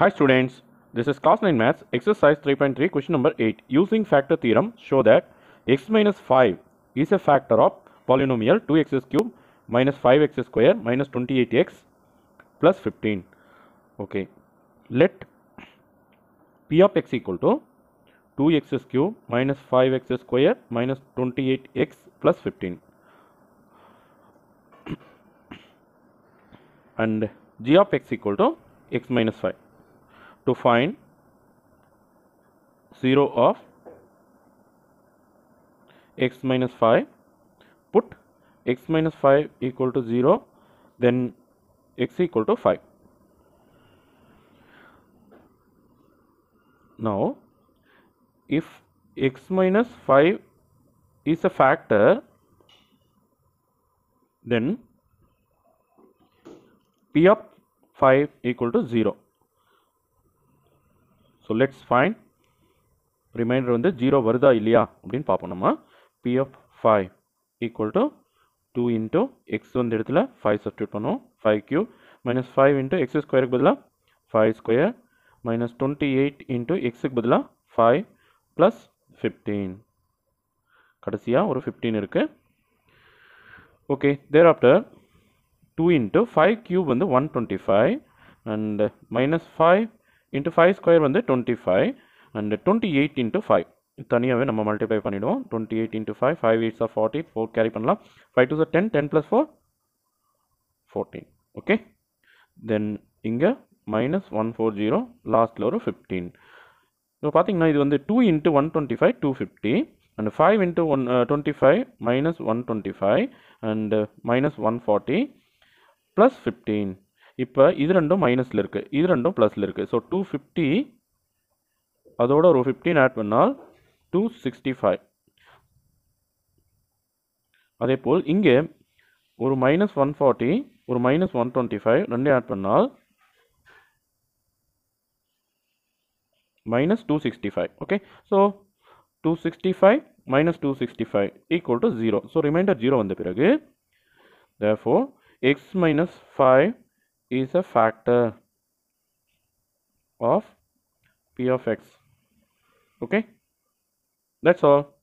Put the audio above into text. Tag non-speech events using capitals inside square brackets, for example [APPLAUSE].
Hi students, this is class 9 maths exercise 3.3 question number 8 using factor theorem show that x minus 5 is a factor of polynomial 2x cube minus 5x square minus 28x plus 15 okay let p of x equal to 2x cube minus 5x square minus 28x plus 15 [COUGHS] and g of x equal to x minus 5 to find 0 of x minus 5 put x minus 5 equal to 0 then x equal to 5 now if x minus 5 is a factor then p of 5 equal to 0 so let's find remainder வந்து zero வருதா இல்லையா அப்படின்னு பார்ப்போம் நம்ம p of five equal to two into x வந்து இடத்துல five substitute பண்ணுவோம் five cube minus five into x ஸ்கொயருக்கு பதிலாக five square minus twenty eight into எக்ஸுக்கு பதிலாக ஃபைவ் ப்ளஸ் ஃபிஃப்டீன் கடைசியாக ஒரு ஃபிஃப்டீன் இருக்குது okay thereafter two into five cube வந்து one twenty five and minus five into five square வந்து twenty five and twenty eight into five தனியாகவே நம்ம multiply பண்ணிவிடுவோம் twenty eight into five five eights of forty four carry பண்ணலாம் five two sir ten ten plus four fourteen okay then இங்கே minus one four zero லாஸ்ட்டில் ஒரு fifteen இப்போ பார்த்தீங்கன்னா இது வந்து two into one twenty five two fifty and five into one twenty five minus one twenty five and minus one forty plus fifteen இப்போ இது ரெண்டும் மைனஸில் இருக்குது இது ரெண்டும் ப்ளஸில் இருக்குது ஸோ டூ ஃபிஃப்டி அதோட ஒரு ஃபிஃப்டின் ஆட் பண்ணால் டூ சிக்ஸ்டி ஃபைவ் அதே போல் இங்கே ஒரு மைனஸ் ஒன் ஃபார்ட்டி ஒரு மைனஸ் ஒன் டுவெண்ட்டி ஃபைவ் ரெண்டே ஆட் பண்ணால் two sixty five minus two sixty five equal to zero so remainder zero வந்த பிறகு four x minus five is a factor of p of x okay that's all